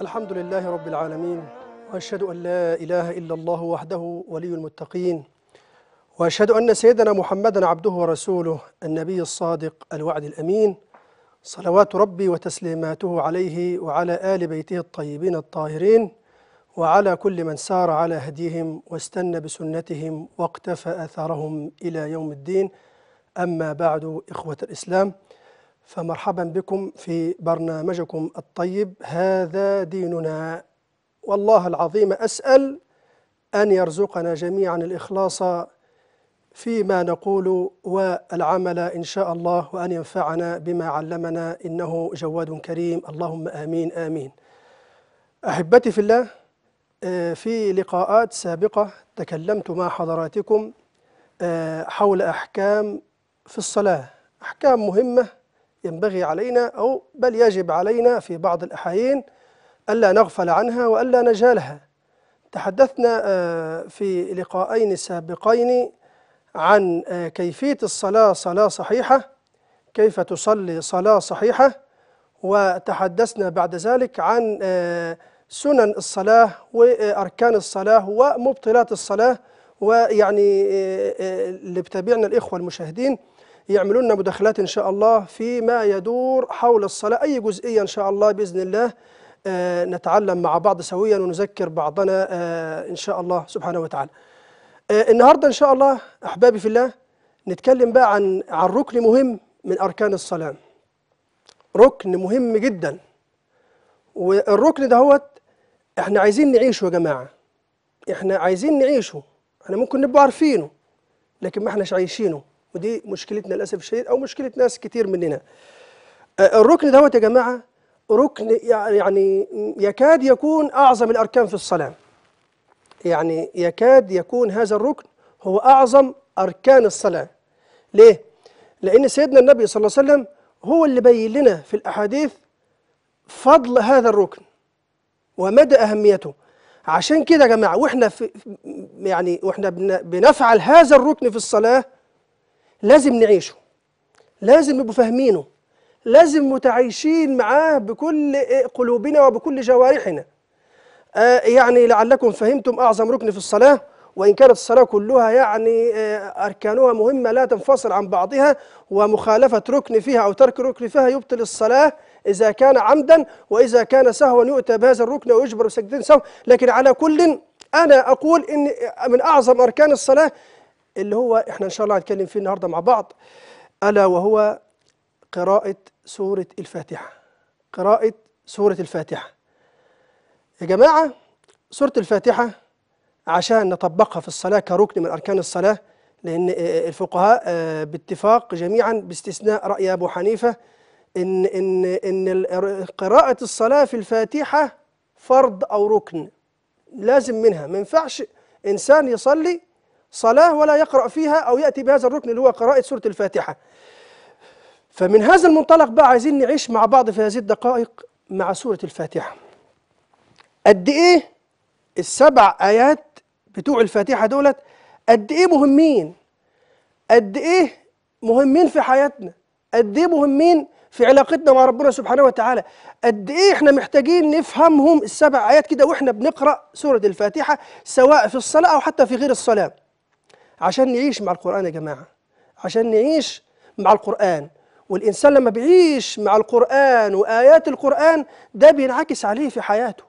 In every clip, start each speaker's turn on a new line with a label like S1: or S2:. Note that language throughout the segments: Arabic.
S1: الحمد لله رب العالمين وأشهد أن لا إله إلا الله وحده ولي المتقين وأشهد أن سيدنا محمدا عبده ورسوله النبي الصادق الوعد الأمين صلوات ربي وتسليماته عليه وعلى آل بيته الطيبين الطاهرين وعلى كل من سار على هديهم واستنى بسنتهم واقتفى أثرهم إلى يوم الدين أما بعد إخوة الإسلام فمرحبا بكم في برنامجكم الطيب هذا ديننا والله العظيم أسأل أن يرزقنا جميعا الإخلاص فيما نقول والعمل إن شاء الله وأن ينفعنا بما علمنا إنه جواد كريم اللهم آمين آمين أحبتي في الله في لقاءات سابقة تكلمت مع حضراتكم آه، حول أحكام في الصلاة أحكام مهمة ينبغي علينا أو بل يجب علينا في بعض الأحيان ألا نغفل عنها وألا نجهلها تحدثنا آه، في لقاءين سابقين عن آه، كيفية الصلاة صلاة صحيحة كيف تصلي صلاة صحيحة وتحدثنا بعد ذلك عن آه، سنن الصلاة وأركان الصلاة ومبطلات الصلاة ويعني اللي بتابعنا الإخوة المشاهدين يعملوا لنا مداخلات إن شاء الله فيما يدور حول الصلاة أي جزئية إن شاء الله بإذن الله آه، نتعلم مع بعض سويا ونذكر بعضنا آه، إن شاء الله سبحانه وتعالى آه، النهاردة إن شاء الله أحبابي في الله نتكلم بقى عن عن ركن مهم من أركان الصلاة ركن مهم جدا والركن دهوت احنا عايزين نعيشه يا جماعة احنا عايزين نعيشه احنا ممكن نبقى عارفينه لكن ما احناش عايشينه ودي مشكلتنا للاسف الشديد او مشكله ناس كتير مننا آه، الركن دوت يا جماعه ركن يعني يكاد يكون اعظم الاركان في الصلاه يعني يكاد يكون هذا الركن هو اعظم اركان الصلاه ليه لان سيدنا النبي صلى الله عليه وسلم هو اللي بين لنا في الاحاديث فضل هذا الركن ومدى اهميته عشان كده يا جماعه واحنا في يعني واحنا بنفعل هذا الركن في الصلاه لازم نعيشه لازم نبقوا فاهمينه لازم متعايشين معاه بكل قلوبنا وبكل جوارحنا آه يعني لعلكم فهمتم أعظم ركن في الصلاة وإن كانت الصلاة كلها يعني آه أركانها مهمة لا تنفصل عن بعضها ومخالفة ركن فيها أو ترك ركن فيها يبطل الصلاة إذا كان عمدا وإذا كان سهوا يؤتى بهذا الركن ويجبر سجدين سهوا لكن على كل أنا أقول إن من أعظم أركان الصلاة اللي هو احنا ان شاء الله هنتكلم فيه النهارده مع بعض الا وهو قراءة سورة الفاتحة قراءة سورة الفاتحة يا جماعة سورة الفاتحة عشان نطبقها في الصلاة كركن من أركان الصلاة لأن الفقهاء آه، باتفاق جميعا باستثناء رأي أبو حنيفة إن إن إن قراءة الصلاة في الفاتحة فرض أو ركن لازم منها ما ينفعش إنسان يصلي صلاة ولا يقرأ فيها أو يأتي بهذا الركن اللي هو قراءة سورة الفاتحة فمن هذا المنطلق بقى عايزين نعيش مع بعض في هذه الدقائق مع سورة الفاتحة قد إيه السبع آيات بتوع الفاتحة دولت قد إيه مهمين قد إيه مهمين في حياتنا قد إيه مهمين في علاقتنا مع ربنا سبحانه وتعالى قد ايه احنا محتاجين نفهمهم السبع ايات كده واحنا بنقرا سوره الفاتحه سواء في الصلاه او حتى في غير الصلاه عشان نعيش مع القرآن يا جماعة عشان نعيش مع القرآن والإنسان لما بيعيش مع القرآن وآيات القرآن ده بينعكس عليه في حياته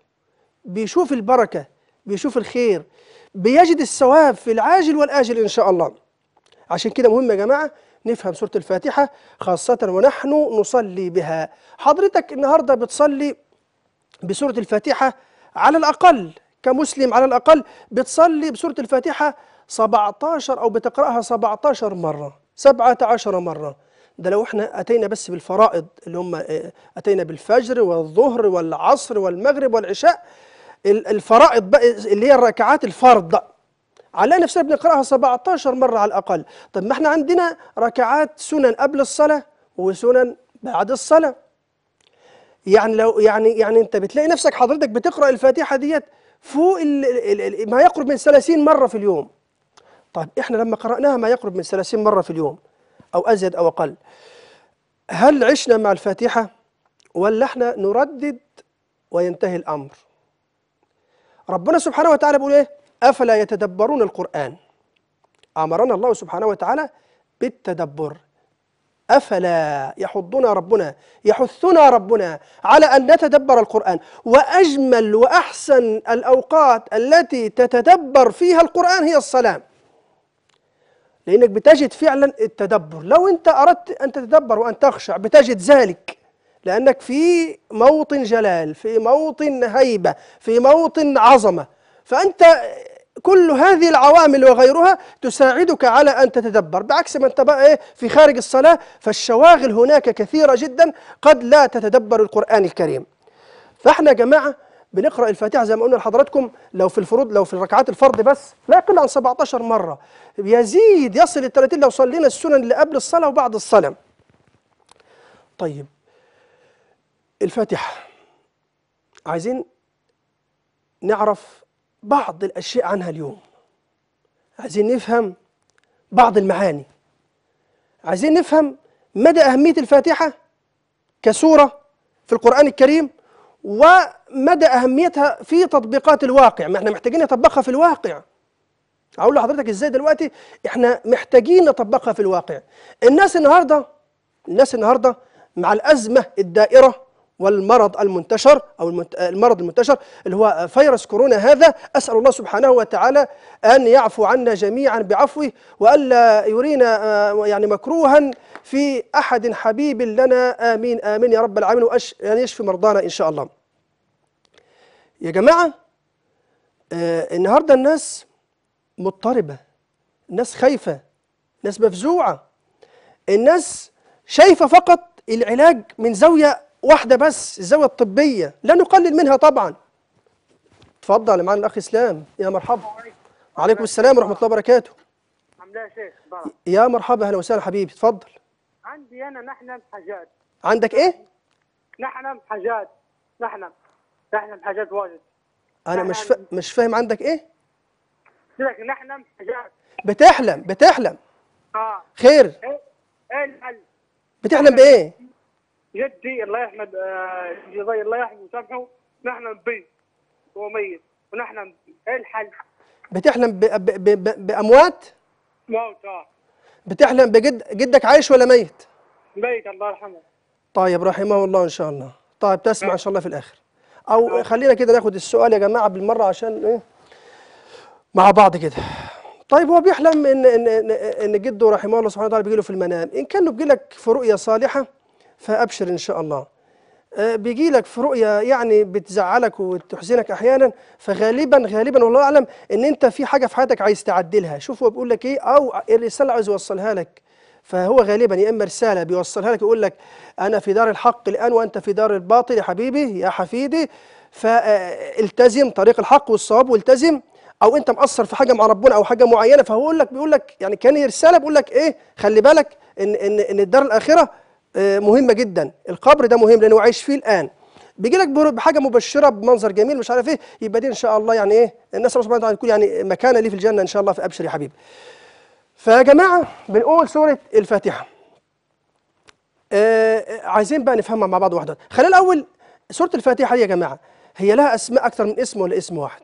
S1: بيشوف البركة بيشوف الخير بيجد الثواب في العاجل والآجل إن شاء الله عشان كده مهم يا جماعة نفهم سورة الفاتحة خاصة ونحن نصلي بها حضرتك النهاردة بتصلي بسورة الفاتحة على الأقل كمسلم على الأقل بتصلي بسورة الفاتحة 17 أو بتقرأها 17 مرة 17 مرة ده لو احنا أتينا بس بالفرائض اللي هم آه، أتينا بالفجر والظهر والعصر والمغرب والعشاء الفرائض بقى اللي هي الركعات الفرض على نفسنا بنقرأها 17 مرة على الأقل طب ما احنا عندنا ركعات سنن قبل الصلاة وسنن بعد الصلاة يعني لو يعني يعني انت بتلاقي نفسك حضرتك بتقرأ الفاتحة ديت فوق ما يقرب من 30 مرة في اليوم طيب احنا لما قرأناها ما يقرب من 30 مرة في اليوم أو أزيد أو أقل هل عشنا مع الفاتحة ولا احنا نردد وينتهي الأمر ربنا سبحانه وتعالى بيقول ايه أفلا يتدبرون القرآن أمرنا الله سبحانه وتعالى بالتدبر أفلا يحضنا ربنا يحثنا ربنا على أن نتدبر القرآن وأجمل وأحسن الأوقات التي تتدبر فيها القرآن هي الصلاة لأنك بتجد فعلا التدبر لو أنت أردت أن تتدبر وأن تخشع بتجد ذلك لأنك في موطن جلال في موطن هيبة في موطن عظمة فأنت كل هذه العوامل وغيرها تساعدك على أن تتدبر بعكس ما أنت بقى إيه، في خارج الصلاة فالشواغل هناك كثيرة جدا قد لا تتدبر القرآن الكريم فاحنا يا جماعة بنقرا الفاتحه زي ما قلنا لحضراتكم لو في الفروض لو في الركعات الفرض بس لا يقل عن 17 مره يزيد يصل ال 30 لو صلينا السنن اللي قبل الصلاه وبعد الصلاه طيب الفاتحه عايزين نعرف بعض الاشياء عنها اليوم عايزين نفهم بعض المعاني عايزين نفهم مدى اهميه الفاتحه كسوره في القران الكريم ومدى اهميتها في تطبيقات الواقع ما احنا محتاجين نطبقها في الواقع اقول لحضرتك ازاي دلوقتي احنا محتاجين نطبقها في الواقع الناس النهارده الناس النهارده مع الازمه الدائره والمرض المنتشر أو المرض المنتشر اللي هو فيروس كورونا هذا أسأل الله سبحانه وتعالى أن يعفو عنا جميعا بعفوه وألا يرينا آه، يعني مكروها في أحد حبيب لنا آمين آمين يا رب العالمين وأن يعني يشفي مرضانا إن شاء الله يا جماعة آه، النهاردة الناس مضطربة الناس خايفة الناس مفزوعة الناس شايفة فقط العلاج من زاوية واحدة بس الزاوية الطبية لا نقلل منها طبعا تفضل معانا الأخ إسلام يا مرحبا وعليكم السلام ورحمة الله وبركاته عاملها إيه يا شيخ يا مرحبا أهلا وسهلا حبيبي اتفضل
S2: عندي أنا نحلم حاجات عندك إيه؟ نحلم حاجات نحلم نحلم حاجات واجد
S1: أنا مش فا... مش فاهم عندك إيه؟
S2: لك نحلم حاجات
S1: بتحلم بتحلم اه خير ايه, إيه الحل بتحلم بايه
S2: جدي الله يحمد جدي آه، الله يحمد ويسامحه نحلم به هو ميت ونحلم ايه الحل؟
S1: بتحلم ب... ب... ب... باموات؟ موت اه بتحلم بجد جدك عايش ولا ميت؟
S2: ميت الله يرحمه
S1: طيب رحمه الله ان شاء الله طيب تسمع ان شاء الله في الاخر او نعم. خلينا كده ناخد السؤال يا جماعه بالمره عشان ايه مع بعض كده طيب هو بيحلم ان ان ان, إن جده رحمه الله سبحانه وتعالى بيجي له في المنام ان كان بيجي لك في رؤيه صالحه فأبشر إن شاء الله أه، بيجي لك في رؤية يعني بتزعلك وتحزنك أحيانا فغالبا غالبا والله أعلم إن أنت في حاجة في حياتك عايز تعدلها شوف هو بيقول لك إيه أو الرسالة اللي عايز يوصلها لك فهو غالبا يا إما رسالة بيوصلها لك يقول لك أنا في دار الحق الآن وأنت في دار الباطل يا حبيبي يا حفيدي فالتزم أه، طريق الحق والصواب والتزم او انت مقصر في حاجه مع ربنا او حاجه معينه فهو يقول لك بيقول لك يعني كان رساله بيقول لك ايه خلي بالك ان ان ان الدار الاخره آه، مهمه جدا القبر ده مهم لانه عايش فيه الان بيجي لك بحاجه مبشره بمنظر جميل مش عارف ايه يبقى دي ان شاء الله يعني ايه الناس سبحانه وتعالى تكون يعني مكانه ليه في الجنه ان شاء الله في ابشر يا حبيبي فيا جماعه بنقول سوره الفاتحه آه عايزين بقى نفهمها مع بعض واحده خلينا الاول سوره الفاتحه دي يا جماعه هي لها اسماء اكثر من اسم ولا اسم واحد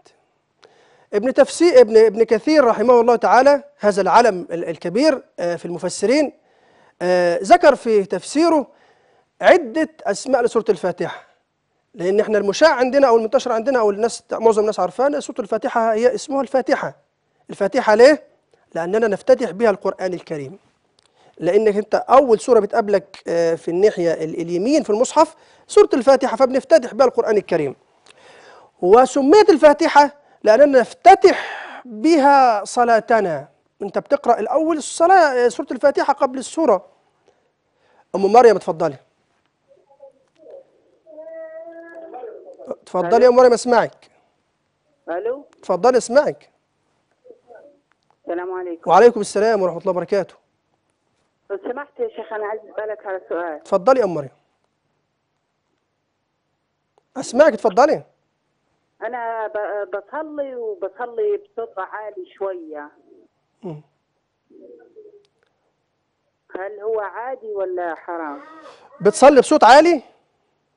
S1: ابن تفسير ابن ابن كثير رحمه الله تعالى هذا العلم الكبير آه، في المفسرين آه، ذكر في تفسيره عدة أسماء لسورة الفاتحة لأن احنا المشاع عندنا أو المنتشر عندنا أو الناس معظم الناس عارفان سورة الفاتحة هي اسمها الفاتحة الفاتحة ليه؟ لأننا نفتتح بها القرآن الكريم لأنك أنت أول سورة بتقابلك آه، في الناحية اليمين في المصحف سورة الفاتحة فبنفتتح بها القرآن الكريم وسميت الفاتحة لأننا نفتتح بها صلاتنا انت بتقرا الاول الصلاه آه، سوره الفاتحه قبل السوره ام مريم اتفضلي اتفضلي يا ام مريم اسمعك الو اتفضلي اسمعك
S2: السلام عليكم
S1: وعليكم السلام ورحمه الله وبركاته
S3: لو سمحت يا شيخ انا عايز اسالك على سؤال
S1: اتفضلي يا ام مريم اسمعك اتفضلي
S3: انا بصلي وبصلي بصوت عالي شويه هل هو عادي ولا حرام
S1: بتصلي بصوت عالي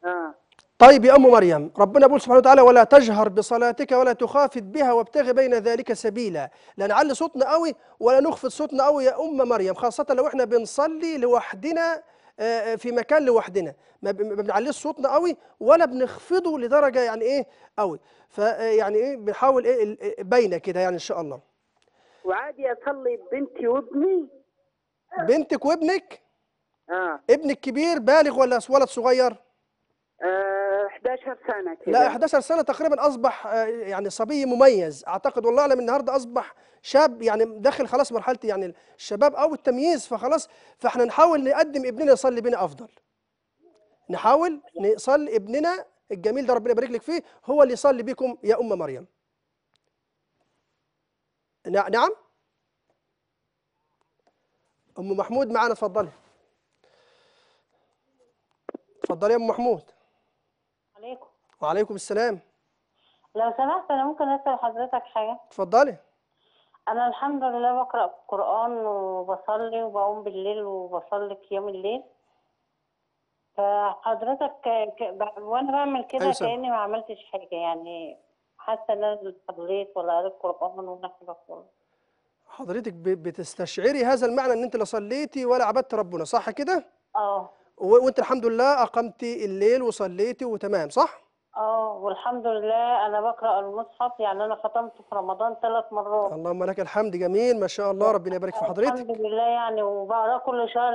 S1: آه. طيب يا أم مريم ربنا يقول سبحانه وتعالى ولا تجهر بصلاتك ولا تخافت بها وابتغ بين ذلك سبيلا لنعلي صوتنا قوي ولا نخفض صوتنا قوي يا أم مريم خاصة لو احنا بنصلي لوحدنا آه، آه، في مكان لوحدنا ما بنعليش صوتنا قوي ولا بنخفضه لدرجة يعني ايه قوي فيعني آه، ايه بنحاول ايه باينة كده يعني ان شاء الله وعادي اصلي ببنتي وابني بنتك وابنك اه ابنك كبير بالغ ولا ولد صغير آه 11 سنه كده لا 11 سنه تقريبا اصبح آه، يعني صبي مميز اعتقد والله اعلم النهارده اصبح شاب يعني داخل خلاص مرحله يعني الشباب او التمييز فخلاص فاحنا نحاول نقدم ابننا يصلي بينا افضل نحاول نصلي ابننا الجميل ده ربنا يبارك لك فيه هو اللي يصلي بكم يا ام مريم نعم أم محمود معنا تفضلي تفضلي يا أم محمود عليكم وعليكم السلام
S3: لو سمحت أنا ممكن أسأل حضرتك حاجة اتفضلي أنا الحمد لله بقرأ القرآن وبصلي وبقوم بالليل وبصلي قيام الليل فحضرتك ك... ك... وأنا بعمل كده أيوة، كأني ما عملتش حاجة يعني حتى زوج حضرتك ولا قريت قران ونحن حاجه
S1: حضرتك بتستشعري هذا المعنى ان انت لا صليتي ولا عبدت ربنا صح كده اه وانت الحمد لله اقمتي الليل وصليتي وتمام صح
S3: اه والحمد لله انا بقرا المصحف يعني انا ختمته في رمضان ثلاث مرات
S1: اللهم لك الحمد جميل ما شاء الله ربنا يبارك في حضرتك
S3: الحمد لله يعني وبقرا كل شهر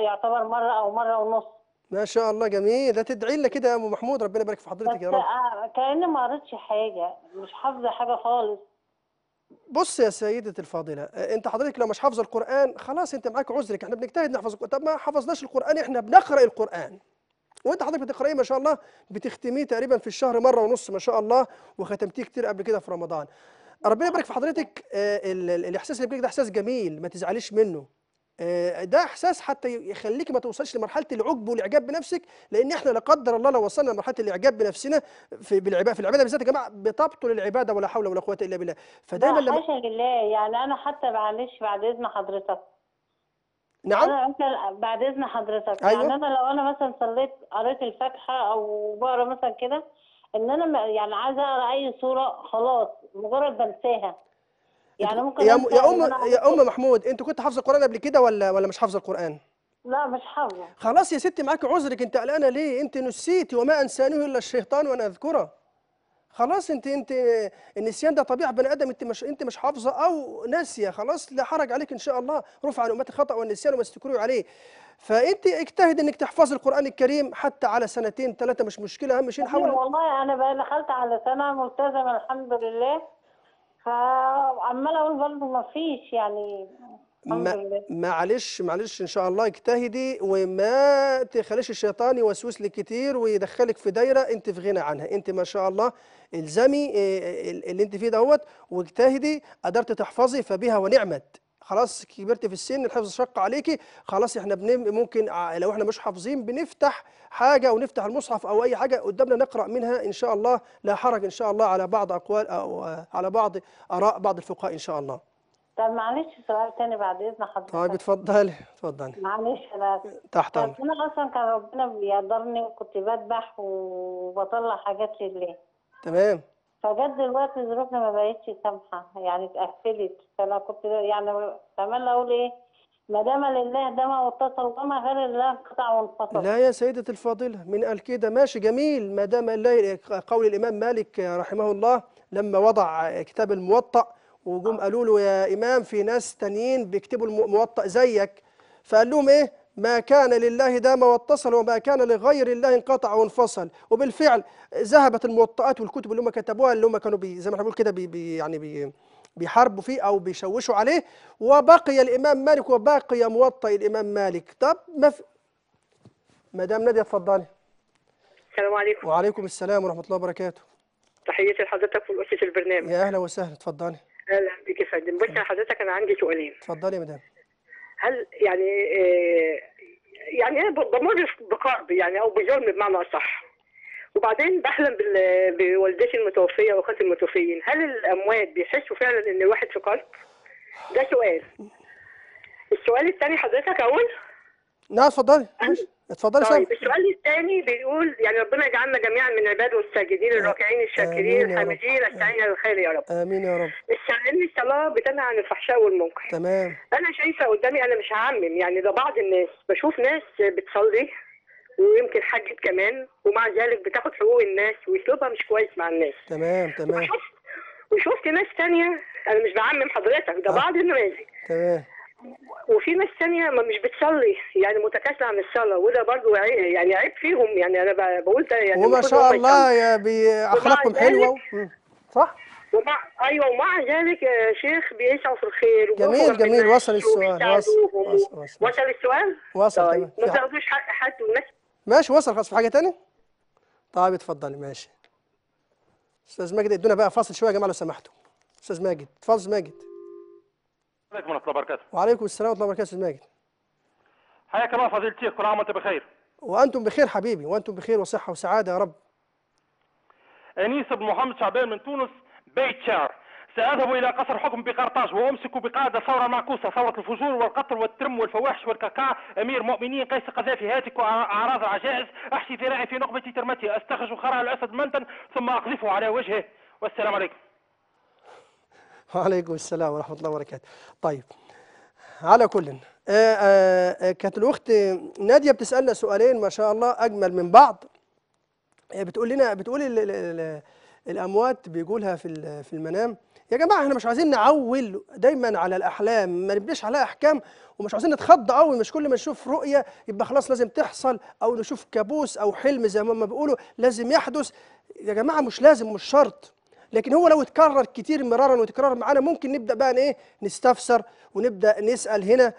S3: يعتبر مره او مره ونص
S1: ما شاء الله جميل ده تدعي لنا كده يا ام محمود ربنا يبارك في حضرتك يا رب آه،
S3: كأني ما قريتش حاجه مش حافظه حاجه خالص
S1: بص يا سيدة الفاضلة آه، انت حضرتك لو مش حافظ القرآن خلاص انت معاك عذرك احنا بنجتهد نحفظ القرآن طب ما حفظناش القرآن احنا بنقرأ القرآن وانت حضرتك بتقرأيه ما شاء الله بتختميه تقريبا في الشهر مرة ونص ما شاء الله وختمتيه كتير قبل كده في رمضان ربنا يبارك في حضرتك آه، الاحساس اللي بيجيلك ده احساس جميل ما تزعليش منه آه، ده احساس حتى يخليك ما توصلش لمرحله العجب والاعجاب بنفسك لان احنا لا قدر الله لو وصلنا لمرحله الاعجاب بنفسنا في بالعباده في العباده بالذات يا جماعه بتبطل العباده ولا حول ولا قوه الا بالله فدايما لما
S3: لله يعني انا حتى معلش بعد اذن حضرتك نعم انا مثلا بعد اذن حضرتك أيوة. يعني انا لو انا مثلا صليت قريت الفاتحه او بقرا مثلا كده ان انا يعني عايزه اقرا اي سوره خلاص مجرد بنساها
S1: يعني ممكن يا, ام يا ام محمود انت كنت حافظه القران قبل كده ولا ولا مش حافظه القران
S3: لا مش حافظه
S1: خلاص يا ستي معاك عذرك انت قلقانه ليه انت نسيتي وما انسانه الا الشيطان وانا اذكره خلاص انت انت النسيان ده طبيعه بني ادم انت مش انت مش حافظه او ناسيه خلاص لا حرج عليك ان شاء الله رفع عن امتي الخطا والنسيان وما استكرهوا عليه فانت اجتهد انك تحفظي القران الكريم حتى على سنتين ثلاثه مش مشكله اهم شيء نحاول
S3: والله انا بقى دخلت على سنه ملتزمه الحمد لله فعمال اقول برضه ما فيش يعني
S1: ما معلش معلش ان شاء الله اجتهدي وما تخليش الشيطان يوسوس لك كتير ويدخلك في دايره انت في غنى عنها انت ما شاء الله الزمي آه، آه، اللي انت فيه دوت واجتهدي قدرت تحفظي فبها ونعمت خلاص كبرت في السن الحفظ شق عليكي خلاص احنا بنم ممكن لو احنا مش حافظين بنفتح حاجه ونفتح المصحف او اي حاجه قدامنا نقرا منها ان شاء الله لا حرج ان شاء الله على بعض اقوال او على بعض اراء بعض الفقهاء ان شاء الله
S3: طب معلش سؤال تاني بعد اذن حضرتك طيب
S1: اتفضلي اتفضلي
S3: معلش انا تحت انا اصلا كان ربنا بيقدرني وكنت بذبح وبطلع حاجات لله تمام فجت دلوقتي ظروفنا ما بقتش سامحه يعني اتقفلت فانا كنت يعني كمان اقول ايه ما دام لله دم واتصل وما غير الله انقطع وانفصل
S1: لا يا سيدة الفاضلة من قال كده ماشي جميل ما دام الله قول الإمام مالك رحمه الله لما وضع كتاب الموطأ وجم قالوا له يا إمام في ناس تانيين بيكتبوا الموطأ زيك فقال لهم إيه ما كان لله دام واتصل وما كان لغير الله انقطع وانفصل وبالفعل ذهبت الموطئات والكتب اللي هم كتبوها اللي هم كانوا بي زي ما احنا بنقول كده بي بي يعني بي بيحاربوا فيه او بيشوشوا عليه وبقي الامام مالك وبقي موطئ الامام مالك طب ما في مدام ناديه اتفضلي السلام عليكم وعليكم السلام ورحمه الله وبركاته
S2: تحياتي لحضرتك ولاسره البرنامج
S1: يا اهلا وسهلا اتفضلي
S2: اهلا بك يا فندم بص حضرتك انا عندي سؤالين اتفضلي يا مدام هل يعني آه، يعني انا بمر بقرب يعني او بجرم بمعنى اصح وبعدين بحلم بوالدتي المتوفيه واخواتي المتوفيين هل الاموات بيحسوا فعلا ان الواحد في قلب ده سؤال السؤال الثاني حضرتك
S1: اقول لا اتفضلي اتفضلي طيب شايف.
S2: السؤال الثاني بيقول يعني ربنا يجعلنا جميعا من عباده الساجدين آه، الراكعين الشاكرين الحامدين الساعين الخير يا رب
S1: امين يا رب السلام
S2: الصلاه بتنهى عن الفحشاء والمنكر تمام انا شايفه قدامي انا مش هعمم يعني ده بعض الناس بشوف ناس بتصلي ويمكن حجت كمان ومع ذلك بتاخد حقوق الناس واسلوبها مش كويس مع الناس
S1: تمام تمام وشفت
S2: وشفت ناس ثانيه انا مش بعمم حضرتك ده آه. بعض النماذج تمام وفي ناس ثانيه مش بتصلي يعني متكاسله عن الصلاه وده برضه يعني عيب فيهم يعني انا بقول ده يعني وما شاء الله يا
S1: باخلاقهم حلوه
S2: صح ومع ايوه ومع ذلك يا شيخ بيسعوا في الخير جميل جميل وصل السؤال وصل وصل, وصل, وصل السؤال؟
S1: وصل طيب ما
S2: تاخدوش حق حد والناس
S1: ماشي وصل خلاص في حاجه ثانيه؟ طيب اتفضلي ماشي استاذ ماجد ادونا بقى فاصل شويه يا جماعه لو سمحتوا استاذ ماجد اتفضل ماجد عليكم ورحمه الله وبركاته. وعليكم السلام ورحمه الله وبركاته استاذ ماجد.
S2: حياك الله فضيله الشيخ كل عام وانت بخير.
S1: وانتم بخير حبيبي وانتم بخير وصحه وسعاده يا رب. انيس بن محمد شعبان من تونس بيت شعر ساذهب الى قصر حكم بقرطاج وامسك بقاعده ثوره معكوسه ثوره الفجور والقتل والترم والفواحش والكاكا امير مؤمنين قيس قذافي هاتك اعراض عجائز احشي ذراعي في نقبه ترمتي استخرج خرع الاسد منتن ثم اقذفه على وجهه والسلام عليكم وعليكم السلام ورحمة الله وبركاته طيب على كل آه، آه، آه، كانت الأخت نادية بتسألنا سؤالين ما شاء الله أجمل من بعض بتقول لنا بتقول ال ال ال الأموات بيقولها في في المنام يا جماعة احنا مش عايزين نعول دايما على الأحلام ما نبنيش عليها أحكام ومش عايزين نتخض قوي مش كل ما نشوف رؤية يبقى خلاص لازم تحصل أو نشوف كابوس أو حلم زي ما بيقولوا لازم يحدث يا جماعة مش لازم مش شرط لكن هو لو اتكرر كتير مرارا وتكرار معانا ممكن نبدا بقى ايه نستفسر ونبدا نسال هنا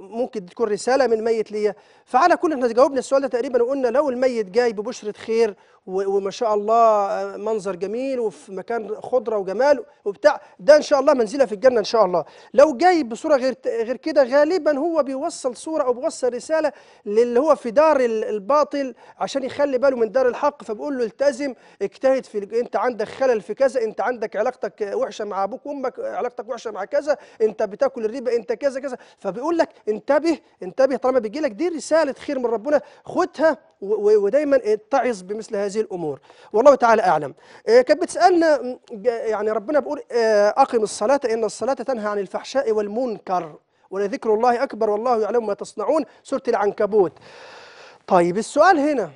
S1: ممكن تكون رساله من ميت ليا فعلى كل احنا جاوبنا السؤال ده تقريبا وقلنا لو الميت جاي ببشره خير وما شاء الله آه، منظر جميل وفي مكان خضره وجمال وبتاع ده ان شاء الله منزله في الجنه ان شاء الله لو جاي بصوره غير غير كده غالبا هو بيوصل صوره او بيوصل رساله للي هو في دار الباطل عشان يخلي باله من دار الحق فبقول له التزم اجتهد في انت عندك خلل في كذا انت عندك علاقتك وحشه مع ابوك وامك علاقتك وحشه مع كذا انت بتاكل الربا انت كذا كذا فبيقول بيقول لك انتبه انتبه طالما بيجي لك دي رساله خير من ربنا خدها ودايما اتعظ بمثل هذه الامور والله تعالى اعلم آه، كانت بتسالنا يعني ربنا بيقول آه، اقم الصلاه ان الصلاه تنهى عن الفحشاء والمنكر ولذكر الله اكبر والله يعلم ما تصنعون سوره العنكبوت طيب السؤال هنا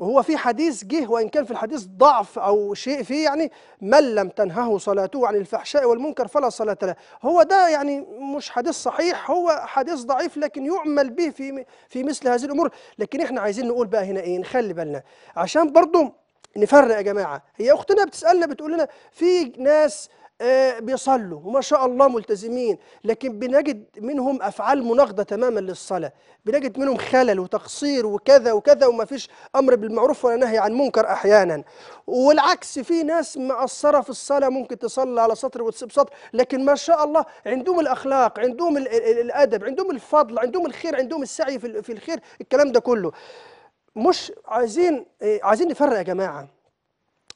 S1: وهو في حديث جه وإن كان في الحديث ضعف أو شيء فيه يعني من لم تنهه صلاته عن الفحشاء والمنكر فلا صلاة له هو ده يعني مش حديث صحيح هو حديث ضعيف لكن يعمل به في في مثل هذه الأمور لكن إحنا عايزين نقول بقى هنا إيه نخلي بالنا عشان برضه نفرق يا جماعة هي أختنا بتسألنا بتقول لنا في ناس آه، بيصلوا وما شاء الله ملتزمين لكن بنجد منهم افعال مناقضه تماما للصلاه بنجد منهم خلل وتقصير وكذا وكذا وما فيش امر بالمعروف ولا نهي عن منكر احيانا والعكس في ناس مقصره في الصلاه ممكن تصلي على سطر وتسيب سطر لكن ما شاء الله عندهم الاخلاق عندهم الادب عندهم الفضل عندهم الخير عندهم السعي في الخير الكلام ده كله مش عايزين آه، عايزين نفرق يا جماعه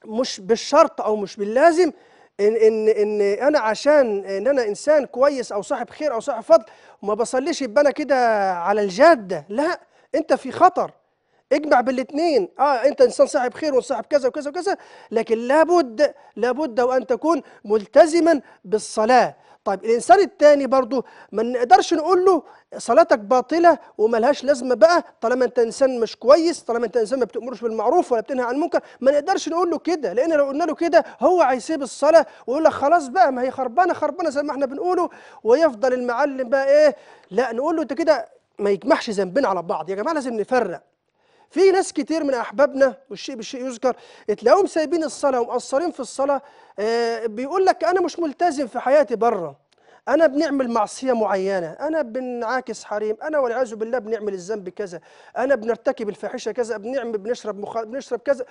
S1: مش بالشرط او مش باللازم ان ان ان انا عشان ان انا انسان كويس او صاحب خير او صاحب فضل ما بصليش يبقى انا كده على الجاده لا انت في خطر اجمع بالاثنين اه انت انسان صاحب خير وصاحب كذا وكذا وكذا لكن لابد لابد وان تكون ملتزما بالصلاه طيب الانسان التاني برضه ما نقدرش نقول له صلاتك باطله وملهاش لازمه بقى طالما انت انسان مش كويس طالما انت انسان ما بتامرش بالمعروف ولا بتنهى عن المنكر ما نقدرش نقول له كده لان لو قلنا له كده هو هيسيب الصلاه ويقول لك خلاص بقى ما هي خربانه خربانه زي ما احنا بنقوله ويفضل المعلم بقى ايه لا نقول له انت كده ما يجمعش ذنبنا على بعض يا جماعه لازم نفرق في ناس كتير من احبابنا والشيء بالشيء يذكر تلاقيهم سايبين الصلاه ومقصرين في الصلاه آه، بيقول لك انا مش ملتزم في حياتي بره انا بنعمل معصيه معينه انا بنعاكس حريم انا والعياذ بالله بنعمل الذنب كذا انا بنرتكب الفاحشه كذا بنعمل بنشرب مخ... بنشرب كذا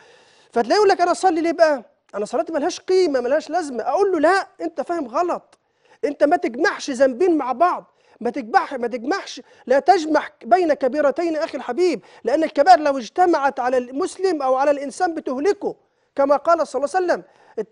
S1: فتلاقيه يقول لك انا اصلي ليه بقى انا صلاتي ملهاش قيمه ملهاش لازمه اقول له لا انت فاهم غلط انت ما تجمعش ذنبين مع بعض ما تجمعش ما تجمعش لا تجمع بين كبيرتين اخي الحبيب لان الكبائر لو اجتمعت على المسلم او على الانسان بتهلكه كما قال صلى الله عليه وسلم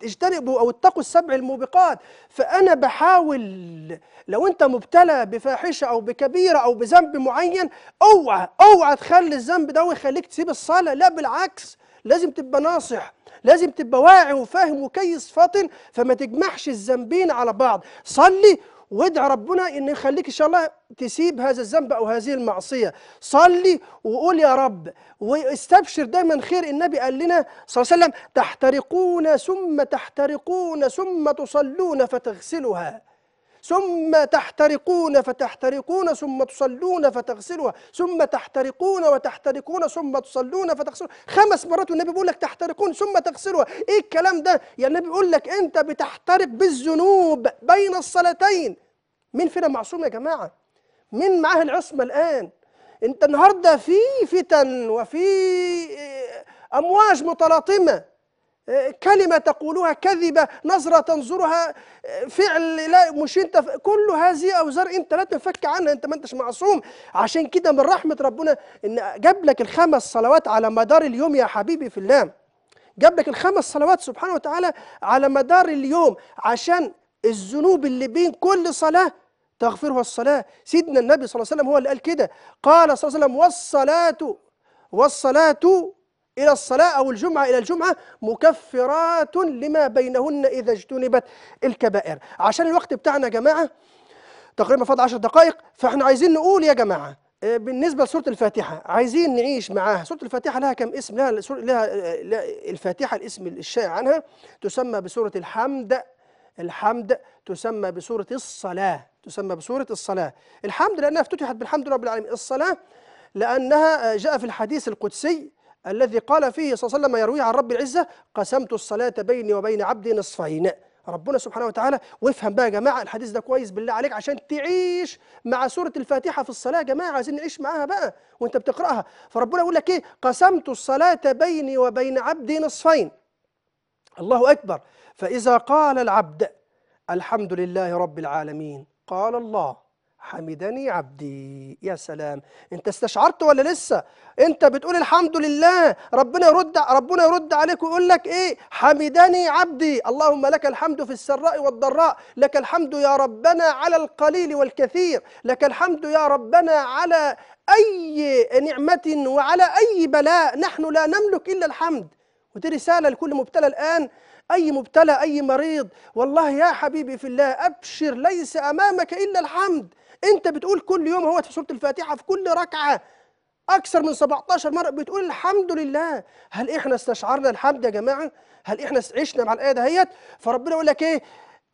S1: اجتنبوا او اتقوا السبع الموبقات فانا بحاول لو انت مبتلى بفاحشه او بكبيره او بذنب معين اوعى اوعى تخلي الذنب ده ويخليك تسيب الصلاه لا بالعكس لازم تبقى ناصح لازم تبقى واعي وفاهم وكيس فاطن فما تجمعش الذنبين على بعض صلي وادع ربنا ان يخليك ان شاء الله تسيب هذا الذنب او هذه المعصيه صلي وقول يا رب واستبشر دايما خير النبي قال لنا صلى الله عليه وسلم تحترقون ثم تحترقون ثم تصلون فتغسلها ثم تحترقون فتحترقون ثم تصلون فتغسلها ثم تحترقون وتحترقون ثم تصلون فتغسلها خمس مرات والنبي بيقول لك تحترقون ثم تغسلها ايه الكلام ده يعني النبي بيقول لك انت بتحترق بالذنوب بين الصلاتين مين فينا معصوم يا جماعه مين معاه العصمه الان انت النهارده في فتن وفي آه، امواج متلاطمه كلمة تقولها كذبة نظرة تنظرها فعل لا مش انت كل هذه اوزار انت لا تنفك عنها انت ما انتش معصوم عشان كده من رحمة ربنا ان جاب لك الخمس صلوات على مدار اليوم يا حبيبي في الله جاب لك الخمس صلوات سبحانه وتعالى على مدار اليوم عشان الذنوب اللي بين كل صلاة تغفرها الصلاة سيدنا النبي صلى الله عليه وسلم هو اللي قال كده قال صلى الله عليه وسلم والصلاة والصلاة إلى الصلاة أو الجمعة إلى الجمعة مكفرات لما بينهن إذا اجتنبت الكبائر عشان الوقت بتاعنا يا جماعة تقريبا فاض 10 دقائق فاحنا عايزين نقول يا جماعة آه، بالنسبة لسورة الفاتحة عايزين نعيش معاها سورة الفاتحة لها كم اسم لها, لها آه، الفاتحة الاسم الشائع عنها تسمى بسورة الحمد الحمد تسمى بسورة الصلاة تسمى بسورة الصلاة الحمد لأنها افتتحت بالحمد لله رب العالمين الصلاة لأنها آه، جاء في الحديث القدسي الذي قال فيه صلى الله عليه وسلم يرويه عن رب العزة قسمت الصلاة بيني وبين عبدي نصفين ربنا سبحانه وتعالى وافهم بقى يا جماعة الحديث ده كويس بالله عليك عشان تعيش مع سورة الفاتحة في الصلاة يا جماعة عايزين نعيش معاها بقى وانت بتقرأها فربنا يقول لك ايه قسمت الصلاة بيني وبين عبدي نصفين الله أكبر فإذا قال العبد الحمد لله رب العالمين قال الله حمدني عبدي يا سلام انت استشعرت ولا لسه انت بتقول الحمد لله ربنا يرد ربنا يرد عليك ويقول لك ايه حمدني عبدي اللهم لك الحمد في السراء والضراء لك الحمد يا ربنا على القليل والكثير لك الحمد يا ربنا على اي نعمه وعلى اي بلاء نحن لا نملك الا الحمد ودي رساله لكل مبتلى الان اي مبتلى اي مريض والله يا حبيبي في الله ابشر ليس امامك الا الحمد انت بتقول كل يوم هو في سوره الفاتحه في كل ركعه اكثر من 17 مره بتقول الحمد لله هل احنا استشعرنا الحمد يا جماعه هل احنا عشنا مع الايه دهيت فربنا يقول لك ايه,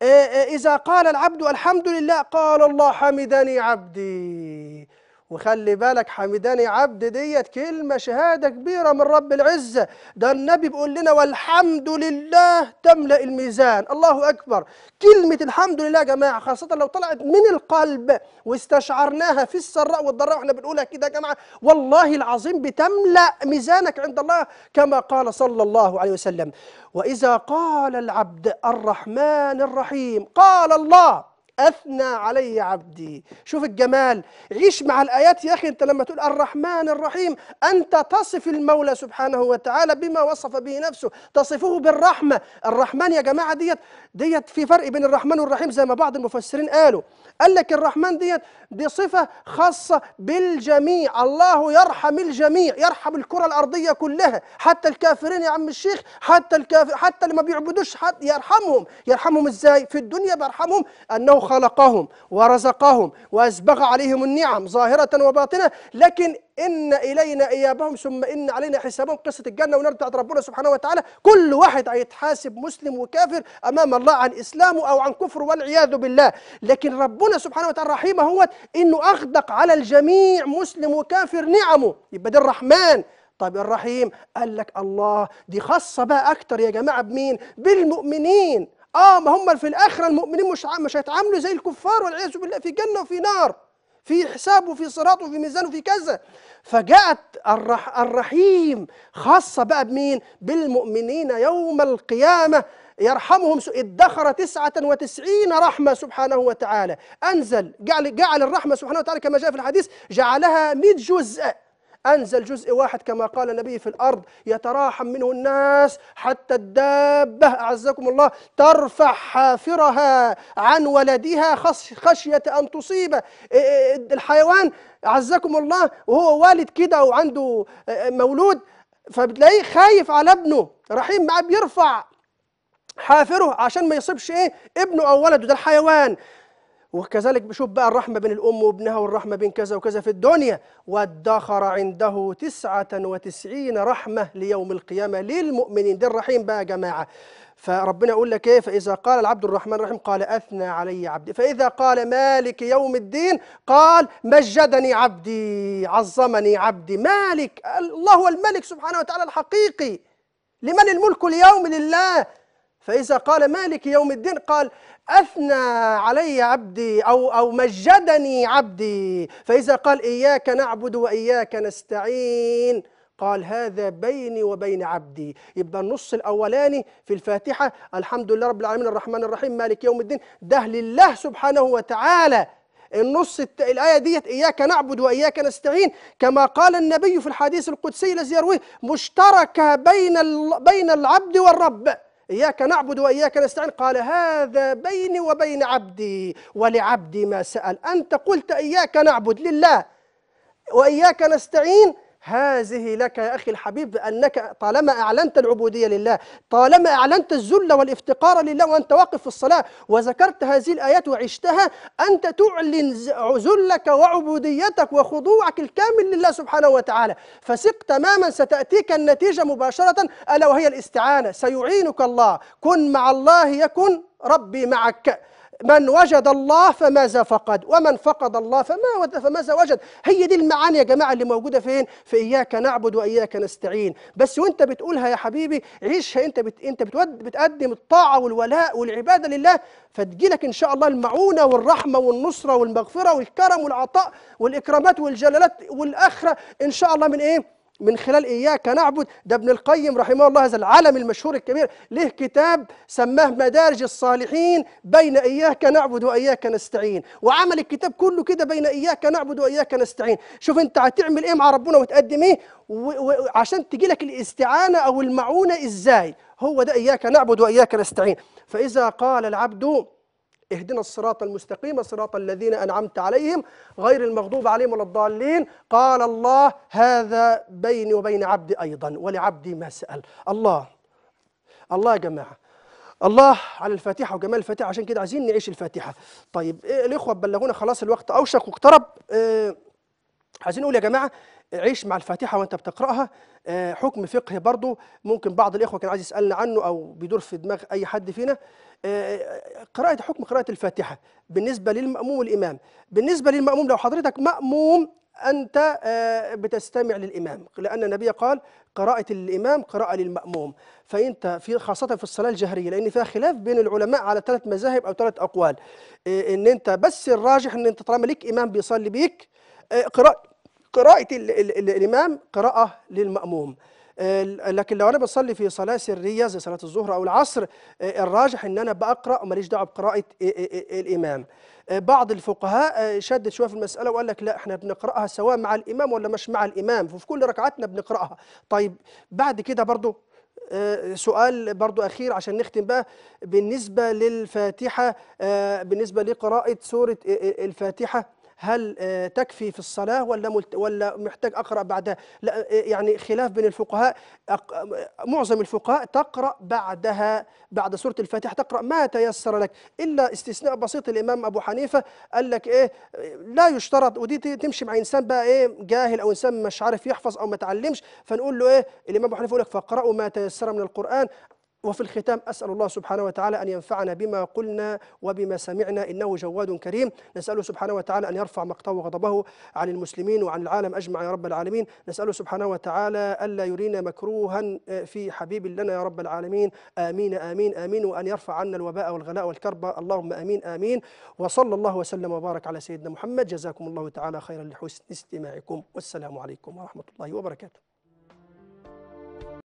S1: إيه،, إيه، إذا قال العبد الحمد لله قال الله حمدني عبدي وخلي بالك حمداني عبد ديت كلمة شهادة كبيرة من رب العزة ده النبي بيقول لنا والحمد لله تملأ الميزان الله أكبر كلمة الحمد لله يا جماعة خاصة لو طلعت من القلب واستشعرناها في السراء والضراء واحنا بنقولها كده يا جماعة والله العظيم بتملأ ميزانك عند الله كما قال صلى الله عليه وسلم وإذا قال العبد الرحمن الرحيم قال الله أثنى علي عبدي شوف الجمال عيش مع الآيات يا أخي أنت لما تقول الرحمن الرحيم أنت تصف المولى سبحانه وتعالى بما وصف به نفسه تصفه بالرحمة الرحمن يا جماعة ديت ديت في فرق بين الرحمن والرحيم زي ما بعض المفسرين قالوا قال لك الرحمن ديت دي صفة خاصة بالجميع الله يرحم الجميع يرحم الكرة الأرضية كلها حتى الكافرين يا عم الشيخ حتى الكافر حتى اللي ما بيعبدوش حد يرحمهم يرحمهم ازاي في الدنيا برحمهم أنه خلقهم ورزقهم وأسبغ عليهم النعم ظاهرة وباطنة لكن إن إلينا إيابهم ثم إن علينا حسابهم قصة الجنة ونرد بتاعت ربنا سبحانه وتعالى كل واحد هيتحاسب مسلم وكافر أمام الله عن إسلامه أو عن كفره والعياذ بالله لكن ربنا سبحانه وتعالى رحيم هو إنه أغدق على الجميع مسلم وكافر نعمه يبقى ده الرحمن طيب الرحيم قال لك الله دي خاصة بقى أكتر يا جماعة بمين؟ بالمؤمنين اه ما هم في الاخره المؤمنين مش مش هيتعاملوا زي الكفار والعياذ بالله في جنه وفي نار في حساب وفي صراط وفي ميزان وفي كذا فجاءت الرح الرحيم خاصه بقى بمين بالمؤمنين يوم القيامه يرحمهم ادخر تسعة وتسعين رحمة سبحانه وتعالى أنزل جعل, جعل الرحمة سبحانه وتعالى كما جاء في الحديث جعلها مئة جزء أنزل جزء واحد كما قال النبي في الأرض يتراحم منه الناس حتى الدابة أعزكم الله ترفع حافرها عن ولدها خشية أن تصيبه الحيوان أعزكم الله وهو والد كده وعنده مولود فبتلاقيه خايف على ابنه رحيم معاه بيرفع حافره عشان ما يصيبش ايه ابنه او ولده ده الحيوان وكذلك بشوف بقى الرحمة بين الأم وابنها والرحمة بين كذا وكذا في الدنيا وادخر عنده تسعة وتسعين رحمة ليوم القيامة للمؤمنين ده الرحيم بقى يا جماعة فربنا يقول لك ايه فإذا قال العبد الرحمن الرحيم قال أثنى علي عبدي فإذا قال مالك يوم الدين قال مجدني عبدي عظمني عبدي مالك الله هو الملك سبحانه وتعالى الحقيقي لمن الملك اليوم لله فإذا قال مالك يوم الدين قال أثنى علي عبدي أو أو مجدني عبدي فإذا قال إياك نعبد وإياك نستعين قال هذا بيني وبين عبدي يبقى النص الأولاني في الفاتحة الحمد لله رب العالمين الرحمن الرحيم مالك يوم الدين ده لله سبحانه وتعالى النص الآية ديت إياك نعبد وإياك نستعين كما قال النبي في الحديث القدسي الذي يرويه مشتركة بين بين العبد والرب إياك نعبد وإياك نستعين قال هذا بيني وبين عبدي ولعبدي ما سأل أنت قلت إياك نعبد لله وإياك نستعين هذه لك يا أخي الحبيب أنك طالما أعلنت العبودية لله طالما أعلنت الذل والافتقار لله وأنت واقف في الصلاة وذكرت هذه الآيات وعشتها أنت تعلن ذلك وعبوديتك وخضوعك الكامل لله سبحانه وتعالى فثق تماما ستأتيك النتيجة مباشرة ألا وهي الاستعانة سيعينك الله كن مع الله يكن ربي معك من وجد الله فماذا فقد ومن فقد الله فما فماذا وجد هي دي المعاني يا جماعه اللي موجوده فين في اياك نعبد واياك نستعين بس وانت بتقولها يا حبيبي عيشها انت بت... انت بتود... بتقدم الطاعه والولاء والعباده لله فتجيلك ان شاء الله المعونه والرحمه والنصره والمغفره والكرم والعطاء والاكرامات والجلالات والاخره ان شاء الله من ايه من خلال إياك نعبد ده ابن القيم رحمه الله هذا العلم المشهور الكبير له كتاب سماه مدارج الصالحين بين إياك نعبد وإياك نستعين وعمل الكتاب كله كده بين إياك نعبد وإياك نستعين شوف أنت هتعمل إيه مع ربنا وتقدم إيه وعشان تجي لك الاستعانة أو المعونة إزاي هو ده إياك نعبد وإياك نستعين فإذا قال العبد اهدنا الصراط المستقيم صراط الذين أنعمت عليهم غير المغضوب عليهم ولا الضالين قال الله هذا بيني وبين عبدي أيضا ولعبدي ما سأل الله الله يا جماعة الله على الفاتحة وجمال الفاتحة عشان كده عايزين نعيش الفاتحة طيب إيه الإخوة بلغونا خلاص الوقت أوشك واقترب إيه عايزين نقول يا جماعه عيش مع الفاتحه وانت بتقراها آه، حكم فقهي برضو ممكن بعض الاخوه كان عايز يسالنا عنه او بيدور في دماغ اي حد فينا آه، قراءه حكم قراءه الفاتحه بالنسبه للماموم والامام بالنسبه للماموم لو حضرتك ماموم انت آه، بتستمع للامام لان النبي قال قراءه الامام قراءه للماموم فانت في خاصه في الصلاه الجهريه لان فيها خلاف بين العلماء على ثلاث مذاهب او ثلاث اقوال ان انت بس الراجح ان انت طالما ليك امام بيصلي بيك قراءه قراءة الإمام قراءة للمأموم لكن لو انا بصلي في صلاه سريه زي صلاه الظهر او العصر آه، الراجح ان انا بقرا وماليش دعوه بقراءه آه، آه، الامام بعض الفقهاء شدد شويه في المساله وقال لك لا احنا بنقراها سواء مع الامام ولا مش مع الامام ففي كل ركعاتنا بنقراها طيب بعد كده برضو سؤال برضو أخير عشان نختم بقى بالنسبة للفاتحة بالنسبة لقراءة سورة الفاتحة هل آه، تكفي في الصلاة ولا ملت ولا محتاج أقرأ بعدها لا آه، يعني خلاف بين الفقهاء معظم الفقهاء تقرأ بعدها بعد سورة الفاتحة تقرأ ما تيسر لك إلا استثناء بسيط الإمام أبو حنيفة قال لك إيه لا يشترط ودي تمشي مع إنسان بقى إيه جاهل أو إنسان مش عارف يحفظ أو ما تعلمش فنقول له إيه الإمام أبو حنيفة يقول لك فاقرأوا ما تيسر من القرآن وفي الختام أسأل الله سبحانه وتعالى أن ينفعنا بما قلنا وبما سمعنا إنه جواد كريم نسأله سبحانه وتعالى أن يرفع مقته وغضبه عن المسلمين وعن العالم أجمع يا رب العالمين نسأله سبحانه وتعالى ألا يرينا مكروها آه، في حبيب لنا يا رب العالمين آمين آمين آمين وأن يرفع عنا الوباء والغلاء والكربة اللهم آمين آمين وصلى الله وسلم وبارك على سيدنا محمد جزاكم الله تعالى خيرا لحسن استماعكم والسلام عليكم ورحمة الله وبركاته